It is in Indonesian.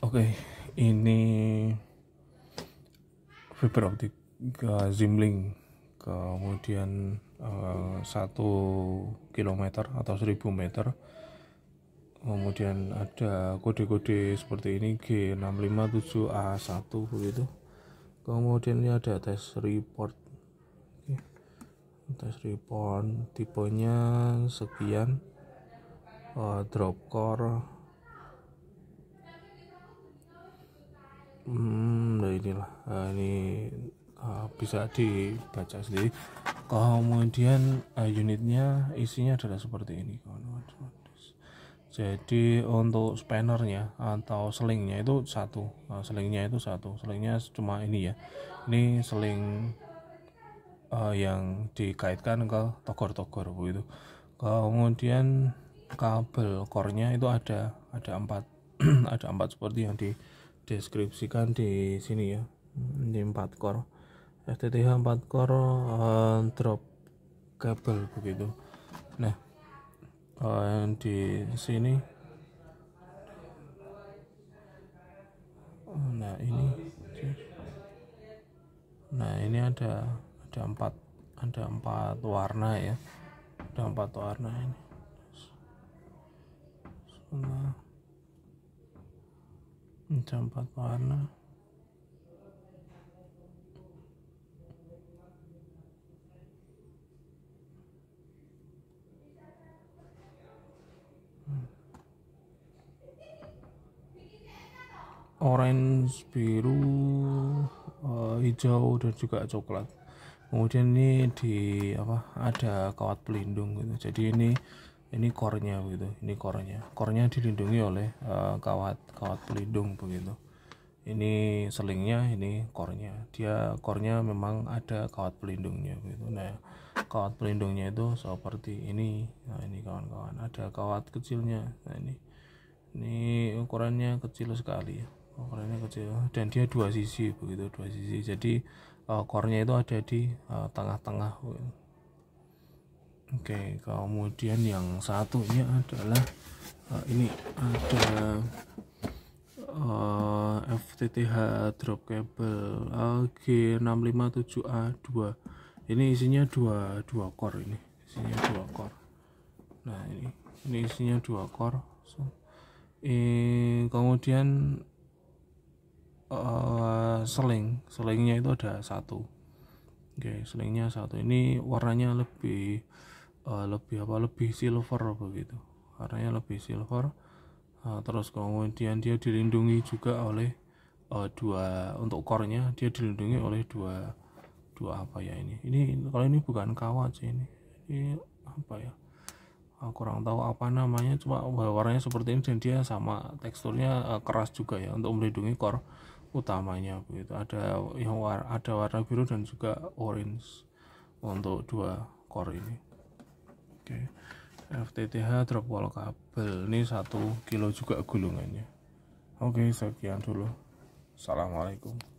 Oke, okay, ini fiber optik ke Zimling kemudian eh, satu uh, kilometer atau seribu meter kemudian ada kode-kode seperti ini G657A1 begitu kemudian ini ada tes report tes report tipenya sekian uh, drop core hmm nah inilah nah, ini uh, bisa dibaca sendiri kemudian uh, unitnya isinya adalah seperti ini jadi untuk spannernya atau selingnya itu satu nah, selingnya itu satu selingnya cuma ini ya ini seling uh, yang dikaitkan ke togor-togor begitu kemudian kabel kornya itu ada ada empat ada empat seperti yang di deskripsikan di sini ya ini hmm, 4 core FTTH 4 core uh, drop kabel begitu nah uh, di sini nah ini nah ini ada ada empat ada empat warna ya ada empat warna ini nah pecah empat warna orange biru uh, hijau dan juga coklat kemudian ini di apa ada kawat pelindung gitu jadi ini ini kornya begitu ini kornya, kornya dilindungi oleh uh, kawat kawat pelindung begitu ini selingnya ini kornya. dia kornya memang ada kawat pelindungnya begitu nah kawat pelindungnya itu seperti ini nah ini kawan-kawan ada kawat kecilnya nah ini ini ukurannya kecil sekali ya. ukurannya kecil dan dia dua sisi begitu dua sisi jadi uh, eh, core itu ada di eh, tengah-tengah uh, tengah -tengah, Oke, kemudian yang satunya adalah uh, ini ada uh, eh, FTTH drop cable AG657A2. Ini isinya dua dua core ini, isinya dua core. Nah, ini ini isinya dua core. So, eh, kemudian uh, seling, selingnya itu ada satu. Oke, okay, selingnya satu. Ini warnanya lebih uh, lebih apa lebih silver begitu warnanya lebih silver uh, terus kemudian dia dilindungi juga oleh uh, dua untuk kornya, dia dilindungi oleh dua dua apa ya ini ini kalau ini bukan kawat sih ini ini apa ya aku kurang tahu apa namanya cuma warnanya seperti ini dan dia sama teksturnya uh, keras juga ya untuk melindungi core utamanya begitu ada yang war ada warna biru dan juga orange untuk dua core ini Oke. FTTH drop wall kabel ini satu kilo juga gulungannya. Oke, sekian dulu. Assalamualaikum.